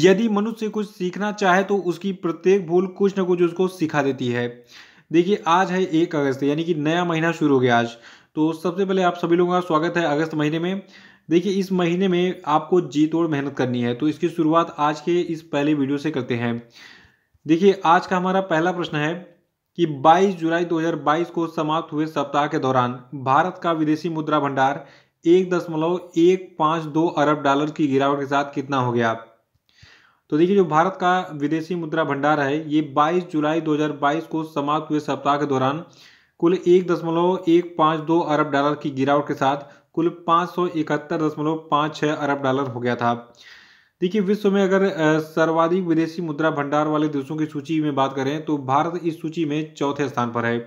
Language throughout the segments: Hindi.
यदि मनुष्य कुछ सीखना चाहे तो उसकी प्रत्येक भूल कुछ ना कुछ उसको सिखा देती है देखिए आज है एक अगस्त यानी कि नया महीना शुरू हो गया आज तो सबसे पहले आप सभी लोगों का स्वागत है अगस्त महीने में देखिए इस महीने में आपको जी तोड़ मेहनत करनी है तो इसकी शुरुआत आज के इस पहले वीडियो से करते हैं देखिए आज का हमारा पहला प्रश्न है कि 22 जुलाई 2022 को समाप्त हुए सप्ताह के दौरान भारत का विदेशी मुद्रा भंडार एक दशमलव एक पाँच दो अरब डॉलर की गिरावट के साथ कितना हो गया तो देखिए जो भारत का विदेशी मुद्रा भंडार है ये 22 जुलाई 2022 को समाप्त हुए सप्ताह के दौरान कुल एक दशमलव एक पाँच दो अरब डॉलर की गिरावट के साथ कुल पाँच सौ इकहत्तर दशमलव पाँच छः अरब डॉलर हो गया था देखिए विश्व में अगर सर्वाधिक विदेशी मुद्रा भंडार वाले देशों की सूची में बात करें तो भारत इस सूची में चौथे स्थान पर है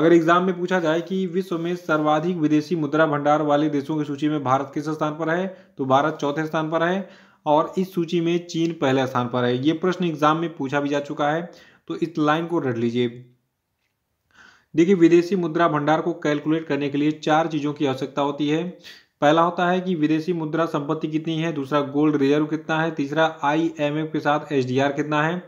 अगर एग्जाम में पूछा जाए कि विश्व में सर्वाधिक विदेशी मुद्रा भंडार वाले देशों की सूची में भारत किस स्थान पर है तो भारत चौथे स्थान पर है और इस सूची में चीन पहले स्थान पर है ये प्रश्न एग्जाम में पूछा भी जा चुका है तो इस लाइन को रख लीजिए देखिए विदेशी मुद्रा भंडार को कैलकुलेट करने के लिए चार चीज़ों की आवश्यकता होती है पहला होता है कि विदेशी मुद्रा संपत्ति कितनी है दूसरा गोल्ड रिजर्व कितना है तीसरा आईएमएफ के साथ एसडीआर कितना है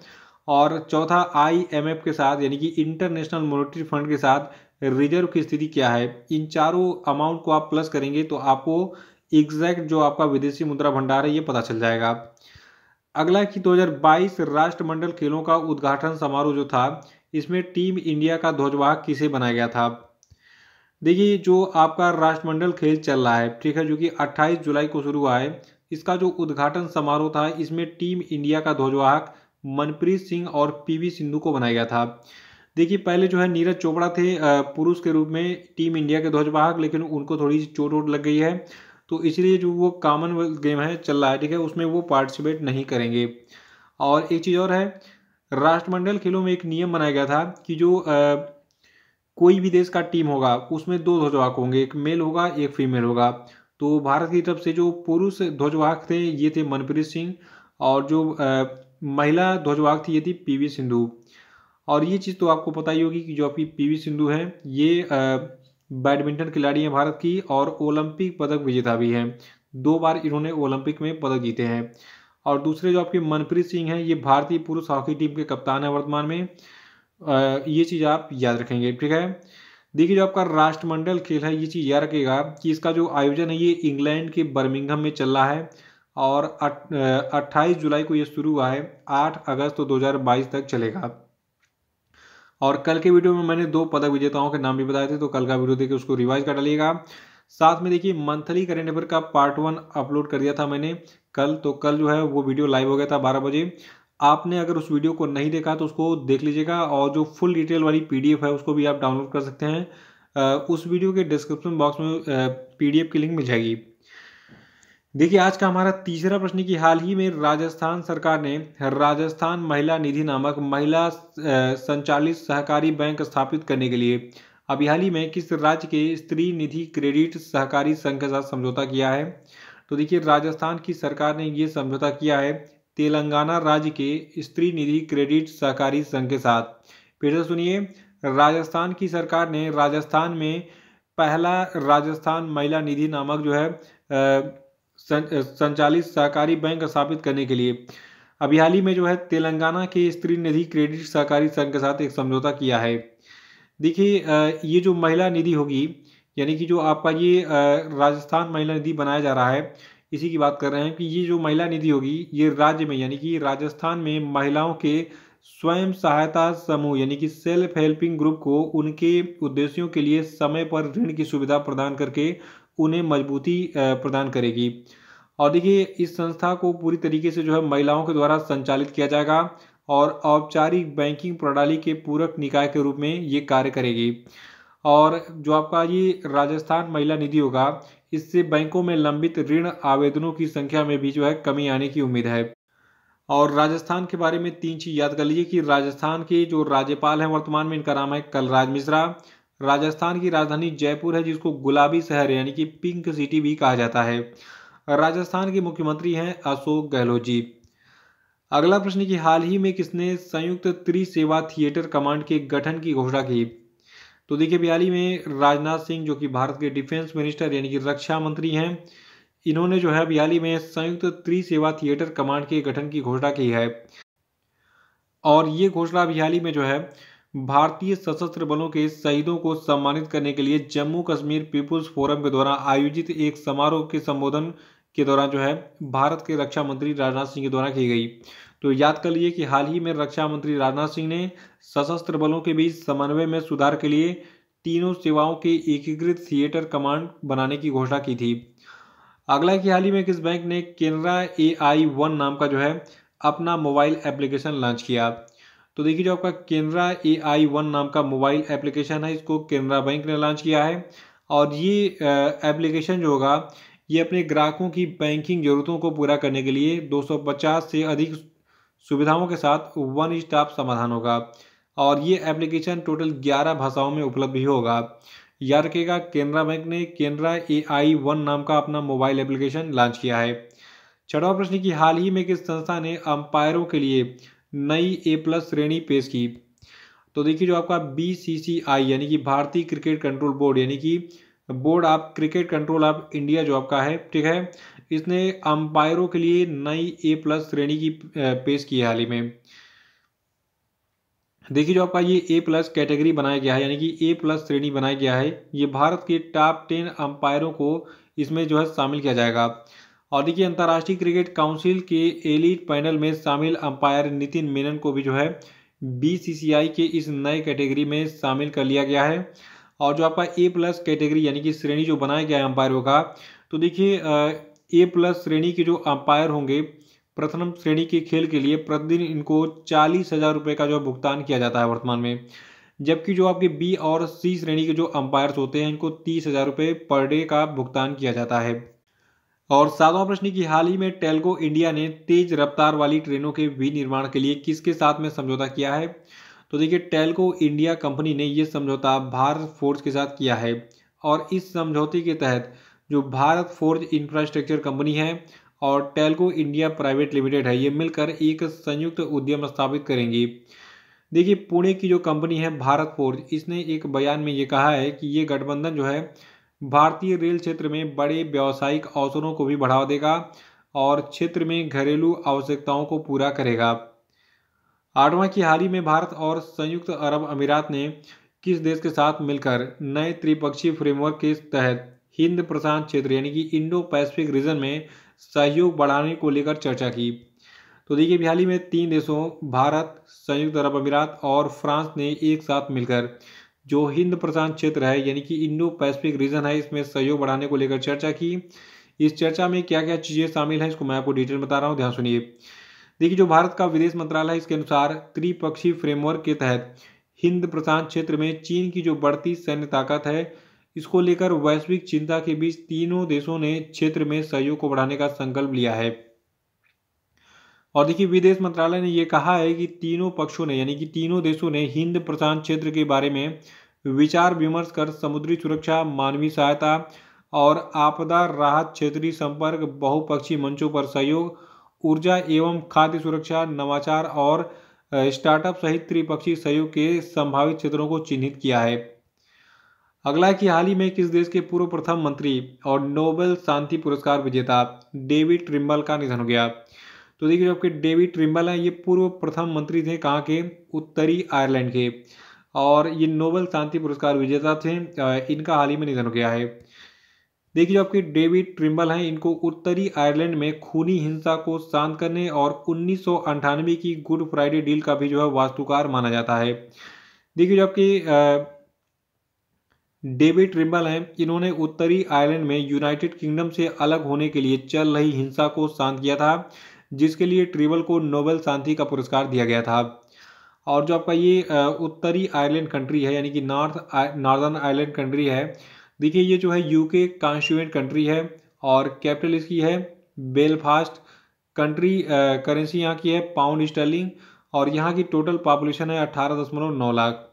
और चौथा आईएमएफ के साथ यानी कि इंटरनेशनल मॉनिटरी फंड के साथ रिजर्व की स्थिति क्या है इन चारों अमाउंट को आप प्लस करेंगे तो आपको एग्जैक्ट जो आपका विदेशी मुद्रा भंडार है ये पता चल जाएगा अगला कि 2022 राष्ट्रमंडल खेलों का उद्घाटन समारोह जो था इसमें टीम इंडिया का ध्वजवाहक किसे बनाया गया था देखिए जो आपका राष्ट्रमंडल खेल चल रहा है ठीक है जो कि 28 जुलाई को शुरू हुआ है इसका जो उद्घाटन समारोह था इसमें टीम इंडिया का ध्वजवाहक मनप्रीत सिंह और पीवी सिंधु को बनाया गया था देखिए पहले जो है नीरज चोपड़ा थे पुरुष के रूप में टीम इंडिया के ध्वजवाहक लेकिन उनको थोड़ी चोट वोट लग गई है तो इसलिए जो वो कॉमनवेल्थ गेम है चल रहा है ठीक है उसमें वो पार्टिसिपेट नहीं करेंगे और एक चीज़ और है राष्ट्रमंडल खेलों में एक नियम बनाया गया था कि जो आ, कोई भी देश का टीम होगा उसमें दो ध्वजवाहक होंगे एक मेल होगा एक फीमेल होगा तो भारत की तरफ से जो पुरुष ध्वजवाहक थे ये थे मनप्रीत सिंह और जो आ, महिला ध्वजवाहक थी ये थी पीवी सिंधु और ये चीज़ तो आपको पता ही होगी कि जो आपकी पीवी सिंधु है ये आ, बैडमिंटन खिलाड़ी हैं भारत की और ओलंपिक पदक विजेता भी हैं दो बार इन्होंने ओलंपिक में पदक जीते हैं और दूसरे जो आपके मनप्रीत सिंह हैं ये भारतीय पुरुष हॉकी टीम के कप्तान हैं वर्तमान में ये चीज़ आप याद रखेंगे ठीक है देखिए जो आपका राष्ट्रमंडल खेल है ये चीज़ याद रखेगा कि इसका जो आयोजन है ये इंग्लैंड के बर्मिंगहम में चल रहा है और अट्ठाईस जुलाई को ये शुरू हुआ है आठ अगस्त दो तक चलेगा और कल के वीडियो में मैंने दो पदक विजेताओं के नाम भी बताए थे तो कल का वीडियो देखिए उसको रिवाइज कर डालिएगा साथ में देखिए मंथली करेंट अफेयर का पार्ट वन अपलोड कर दिया था मैंने कल तो कल जो है वो वीडियो लाइव हो गया था बारह बजे आपने अगर उस वीडियो को नहीं देखा तो उसको देख लीजिएगा और जो फुल डिटेल वाली पीडीएफ है उसको भी आप डाउनलोड कर सकते हैं उस वीडियो के डिस्क्रिप्शन बॉक्स में पीडीएफ की लिंक मिल जाएगी देखिए आज का हमारा तीसरा प्रश्न कि हाल ही में राजस्थान सरकार ने राजस्थान महिला निधि नामक महिला संचालित सहकारी बैंक स्थापित करने के लिए अभी हाल ही में किस राज्य के स्त्री निधि क्रेडिट सहकारी संघ के साथ समझौता किया है तो देखिए राजस्थान की सरकार ने ये समझौता किया है तेलंगाना राज्य के स्त्री निधि क्रेडिट सहकारी संघ के साथ फिर से सुनिए राजस्थान की सरकार ने राजस्थान में पहला राजस्थान महिला निधि नामक जो है संचालित सहकारी बैंक स्थापित करने के लिए अभी हाल ही में जो है तेलंगाना के स्त्री निधि क्रेडिट सहकारी संघ के साथ एक समझौता किया है देखिए ये जो महिला निधि होगी यानी कि जो आपका ये राजस्थान महिला निधि बनाया जा रहा है इसी की बात कर रहे हैं कि ये जो महिला निधि होगी ये राज्य में यानी कि राजस्थान में महिलाओं के स्वयं सहायता समूह यानी कि सेल्फ हेल्पिंग ग्रुप को उनके उद्देश्यों के लिए समय पर ऋण की सुविधा प्रदान करके उन्हें मजबूती प्रदान करेगी और देखिए इस संस्था को पूरी तरीके से जो है महिलाओं के द्वारा संचालित किया जाएगा और औपचारिक बैंकिंग प्रणाली के पूरक निकाय के रूप में ये कार्य करेगी और जो आपका ये राजस्थान महिला निधि होगा इससे बैंकों में लंबित ऋण आवेदनों की संख्या में भी जो है कमी आने की उम्मीद है और राजस्थान के बारे में तीन चीज याद कर लीजिए कि राजस्थान के जो राज्यपाल हैं वर्तमान में इनका नाम है कलराज मिश्रा राजस्थान की राजधानी जयपुर है जिसको गुलाबी शहर यानी कि पिंक सिटी भी कहा जाता है राजस्थान के मुख्यमंत्री हैं अशोक गहलोत जी अगला प्रश्न कि हाल ही में किसने संयुक्त त्रिसेवा थिएटर कमांड के गठन की घोषणा की तो देखिए बिहारी में राजनाथ सिंह जो कि भारत के डिफेंस मिनिस्टर यानी कि रक्षा मंत्री हैं इन्होंने जो है बिहारी में संयुक्त त्रिसेवा थिएटर कमांड के गठन की घोषणा की है और ये घोषणा बिहारी में जो है भारतीय सशस्त्र बलों के शहीदों को सम्मानित करने के लिए जम्मू कश्मीर पीपुल्स फोरम के द्वारा आयोजित एक समारोह के संबोधन के दौरान जो है भारत के रक्षा मंत्री राजनाथ सिंह के द्वारा की गई तो याद कर लिए कि हाल ही में रक्षा मंत्री राजनाथ सिंह ने सशस्त्र बलों के बीच समन्वय में सुधार के लिए तीनों सेवाओं के एकीकृत थिएटर कमांड बनाने की घोषणा की थी अगला कि हाल ही में किस बैंक ने केनरा ए आई वन नाम का जो है अपना मोबाइल एप्लीकेशन लॉन्च किया तो देखिए जो आपका केनरा ए आई वन नाम का मोबाइल एप्लीकेशन है इसको केनरा बैंक ने लॉन्च किया है और ये एप्लीकेशन जो होगा ये अपने ग्राहकों की बैंकिंग ज़रूरतों को पूरा करने के लिए 250 से अधिक सुविधाओं के साथ वन स्टॉप समाधान होगा और ये एप्लीकेशन टोटल 11 भाषाओं में उपलब्ध भी होगा याद रखेगा केनरा बैंक ने केनरा ए आई वन नाम का अपना मोबाइल एप्लीकेशन लॉन्च किया है छठवा प्रश्न की हाल ही में किस संस्था ने अंपायरों के लिए नई ए प्लस श्रेणी पेश की तो देखिए जो आपका बी सी सी आई यानी कि भारतीय क्रिकेट कंट्रोल बोर्ड यानी कि board of cricket control of India जो आपका है ठीक है इसने अंपायरों के लिए नई ए प्लस श्रेणी की पेश की है हाल ही में देखिए जो आपका ये ए प्लस कैटेगरी बनाया गया है यानी कि ए प्लस श्रेणी बनाया गया है ये भारत के टॉप टेन अंपायरों को इसमें जो है शामिल किया जाएगा और देखिए अंतर्राष्ट्रीय क्रिकेट काउंसिल के एलिट पैनल में शामिल अंपायर नितिन मेनन को भी जो है बीसीसीआई के इस नए कैटेगरी में शामिल कर लिया गया है और जो आपका ए प्लस कैटेगरी यानी कि श्रेणी जो बनाया गया है अंपायरों का तो देखिए ए प्लस श्रेणी के जो अंपायर होंगे प्रथम श्रेणी के खेल के लिए प्रतिदिन इनको चालीस हज़ार रुपये का जो भुगतान किया जाता है वर्तमान में जबकि जो आपके बी और सी श्रेणी के जो अंपायर्स होते हैं इनको तीस हज़ार रुपये पर डे का भुगतान किया जाता है और सातवां प्रश्न की हाल ही में टेलको इंडिया ने तेज रफ्तार वाली ट्रेनों के विनिर्माण के लिए किसके साथ में समझौता किया है तो देखिए टेलको इंडिया कंपनी ने यह समझौता भारत फोर्ज के साथ किया है और इस समझौते के तहत जो भारत फोर्ज इंफ्रास्ट्रक्चर कंपनी है और टेलको इंडिया प्राइवेट लिमिटेड है ये मिलकर एक संयुक्त उद्यम स्थापित करेंगी देखिए पुणे की जो कंपनी है भारत फोर्ज इसने एक बयान में ये कहा है कि ये गठबंधन जो है भारतीय रेल क्षेत्र में बड़े व्यावसायिक अवसरों को भी बढ़ावा देगा और क्षेत्र में घरेलू आवश्यकताओं को पूरा करेगा आठवां की हाल ही में भारत और संयुक्त अरब अमीरात ने किस देश के साथ मिलकर नए त्रिपक्षीय फ्रेमवर्क के तहत हिंद प्रशांत क्षेत्र यानी कि इंडो पैसिफिक रीजन में सहयोग बढ़ाने को लेकर चर्चा की तो देखिए बिहाली में तीन देशों भारत संयुक्त अरब अमीरात और फ्रांस ने एक साथ मिलकर जो हिंद प्रशांत क्षेत्र है यानी कि इंडो पैसिफिक रीजन है इसमें सहयोग बढ़ाने को लेकर चर्चा की इस चर्चा में क्या क्या चीज़ें शामिल हैं इसको मैं आपको डिटेल बता रहा हूँ ध्यान सुनिए देखिए जो भारत का विदेश मंत्रालय है इसके अनुसार त्रिपक्षीय फ्रेमवर्क के तहत हिंद प्रशांत क्षेत्र में चीन की जो बढ़ती सैन्य ताकत है इसको लेकर वैश्विक चिंता के बीच तीनों देशों ने क्षेत्र में सहयोग को बढ़ाने का संकल्प लिया है और देखिए विदेश मंत्रालय ने यह कहा है कि तीनों पक्षों ने यानी कि तीनों देशों ने हिंद प्रशांत क्षेत्र के बारे में विचार विमर्श कर समुद्री सुरक्षा मानवीय सहायता और आपदा राहत क्षेत्रीय संपर्क बहुपक्षीय मंचों पर सहयोग ऊर्जा एवं खाद्य सुरक्षा नवाचार और स्टार्टअप सहित त्रिपक्षीय सहयोग के संभावित क्षेत्रों को चिन्हित किया है अगला कि हाल ही में किस देश के पूर्व प्रथम मंत्री और नोबेल शांति पुरस्कार विजेता डेविड ट्रिम्बल का निधन हो गया तो देखिए जो आपके डेविड ट्रिम्बल हैं ये पूर्व प्रथम मंत्री थे कहाँ के उत्तरी आयरलैंड के और ये नोबल शांति पुरस्कार विजेता थे इनका हाल ही में निधन हो गया है देखिए जो आपके डेविड ट्रिम्बल हैं इनको उत्तरी आयरलैंड में खूनी हिंसा को शांत करने और उन्नीस की गुड फ्राइडे डील का भी जो है वास्तुकार माना जाता है देखिए जो आपके डेविड ट्रिम्बल हैं इन्होंने उत्तरी आयरलैंड में यूनाइटेड किंगडम से अलग होने के लिए चल रही हिंसा को शांत किया था जिसके लिए ट्रिबल को नोबेल शांति का पुरस्कार दिया गया था और जो आपका ये उत्तरी आयरलैंड कंट्री है यानी कि नॉर्थ नॉर्दर्न आयरलैंड कंट्री है देखिए ये जो है यूके कॉन्स्टिट्यूएंट कंट्री है और कैपिटल इसकी है बेलफास्ट कंट्री करेंसी यहाँ की है पाउंड स्टर्लिंग और यहाँ की टोटल पॉपुलेशन है अट्ठारह दशमलव नौ लाख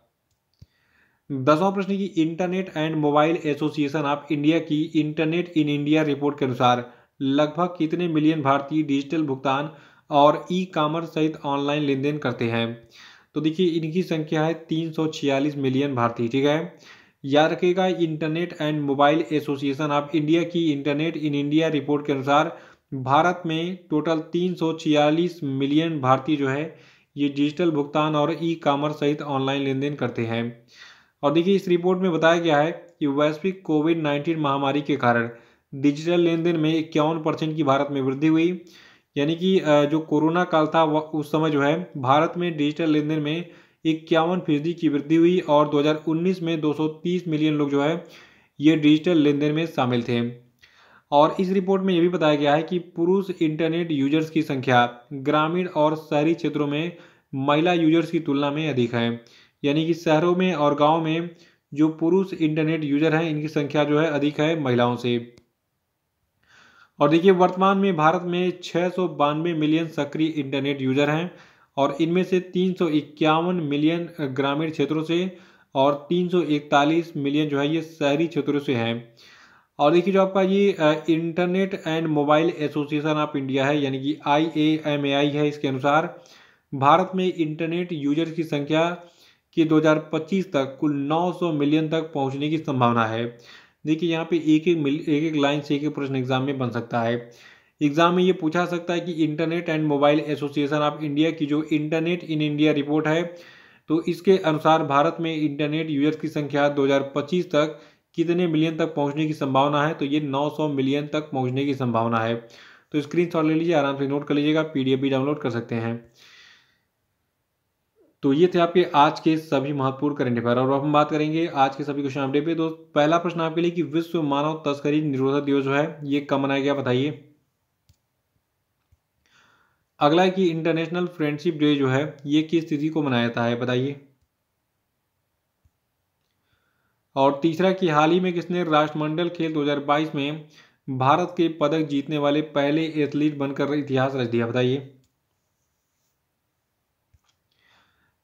दसवां प्रश्न की internet and mobile association of India की इंटरनेट इन इंडिया रिपोर्ट के अनुसार लगभग कितने मिलियन भारतीय डिजिटल भुगतान और ई कॉमर्स सहित ऑनलाइन लेन देन करते हैं तो देखिए इनकी संख्या है तीन सौ छियालीस मिलियन भारतीय ठीक है याद रखिएगा internet and mobile association of India की इंटरनेट इन इंडिया रिपोर्ट के अनुसार भारत में टोटल तीन सौ छियालीस मिलियन भारतीय जो है ये डिजिटल भुगतान और ई कॉमर्स सहित ऑनलाइन लेन देन करते हैं और देखिए इस रिपोर्ट में बताया गया है कि वैश्विक कोविड नाइन्टीन महामारी के कारण डिजिटल लेन देन में इक्यावन परसेंट की भारत में वृद्धि हुई यानी कि जो कोरोना काल था उस समय जो है भारत में डिजिटल लेन देन में इक्यावन फीसदी की वृद्धि हुई और 2019 में 230 मिलियन लोग जो है ये डिजिटल लेन देन में शामिल थे और इस रिपोर्ट में ये भी बताया गया है कि पुरुष इंटरनेट यूजर्स की संख्या ग्रामीण और शहरी क्षेत्रों में महिला यूजर्स की तुलना में अधिक है यानी कि शहरों में और गाँव में जो पुरुष इंटरनेट यूजर हैं इनकी संख्या जो है अधिक है महिलाओं से और देखिए वर्तमान में भारत में छः मिलियन सक्रिय इंटरनेट यूज़र हैं और इनमें से तीन मिलियन ग्रामीण क्षेत्रों से और 341 मिलियन जो है ये शहरी क्षेत्रों से हैं और देखिए जो आपका ये internet and mobile association of India है यानी कि आई ए एम ए आई है इसके अनुसार भारत में इंटरनेट यूजर्स की संख्या की 2025 तक कुल 900 मिलियन तक पहुंचने की संभावना है देखिए यहाँ पे एक एक मिल एक एक लाइन से एक एक प्रश्न एग्जाम में बन सकता है एग्जाम में ये पूछा सकता है कि internet and mobile association of India की जो इंटरनेट इन इंडिया रिपोर्ट है तो इसके अनुसार भारत में इंटरनेट यूजर्स की संख्या 2025 तक कितने मिलियन तक पहुंचने की संभावना है तो ये 900 मिलियन तक पहुंचने की संभावना है तो स्क्रीन ले लीजिए आराम से नोट कर लीजिएगा पी भी डाउनलोड कर सकते हैं तो ये थे आपके आज के सभी महत्वपूर्ण करंट अफेयर और अब हम बात करेंगे आज के सभी क्वेश्चन अपडेट पे तो पहला प्रश्न आपके लिए कि विश्व मानव तस्करी निरोधक दिवस जो है ये कब मनाया गया बताइए अगला है कि इंटरनेशनल फ्रेंडशिप डे जो है ये किस तिथि को मनाया जाता है बताइए और तीसरा कि हाल ही में किसने राष्ट्रमंडल खेल 2022 में भारत के पदक जीतने वाले पहले एथलीट बनकर इतिहास रच दिया बताइए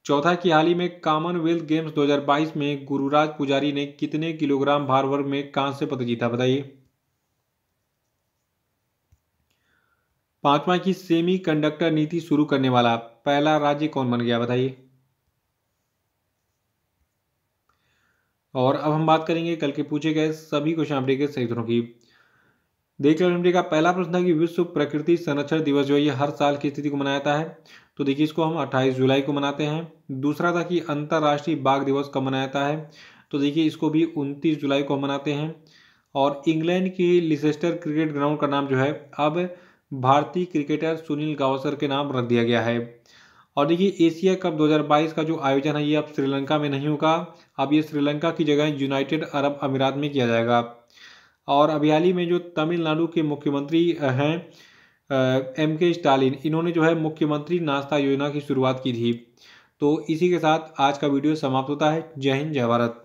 चौथा कि हाल ही में कॉमनवेल्थ गेम्स 2022 में गुरुराज पुजारी ने कितने किलोग्राम भार वर्ग में कांस्य पदक जीता बताइए पांचवा की सेमीकंडक्टर नीति शुरू करने वाला पहला राज्य कौन बन गया बताइए और अब हम बात करेंगे कल के पूछे गए सभी क्वेश्चन अपडेट के सही की देख लो का पहला प्रश्न था कि विश्व प्रकृति संरक्षण दिवस जो है हर साल की स्थिति को मनाया जाता है तो देखिए इसको हम 28 जुलाई को मनाते हैं दूसरा था कि अंतर्राष्ट्रीय बाघ दिवस कब मनाया जाता है तो देखिए इसको भी 29 जुलाई को हम मनाते हैं और इंग्लैंड की लिसेस्टर क्रिकेट ग्राउंड का नाम जो है अब भारतीय क्रिकेटर सुनील गावस्कर के नाम रख दिया गया है और देखिए एशिया कप 2022 का जो आयोजन है ये अब श्रीलंका में नहीं होगा अब ये श्रीलंका की जगह यूनाइटेड अरब अमीरात में किया जाएगा और अभियाली हाल ही में जो तमिलनाडु के मुख्यमंत्री हैं एम के स्टालिन इन्होंने जो है मुख्यमंत्री नाश्ता योजना की शुरुआत की थी तो इसी के साथ आज का वीडियो समाप्त होता है जय हिंद जय भारत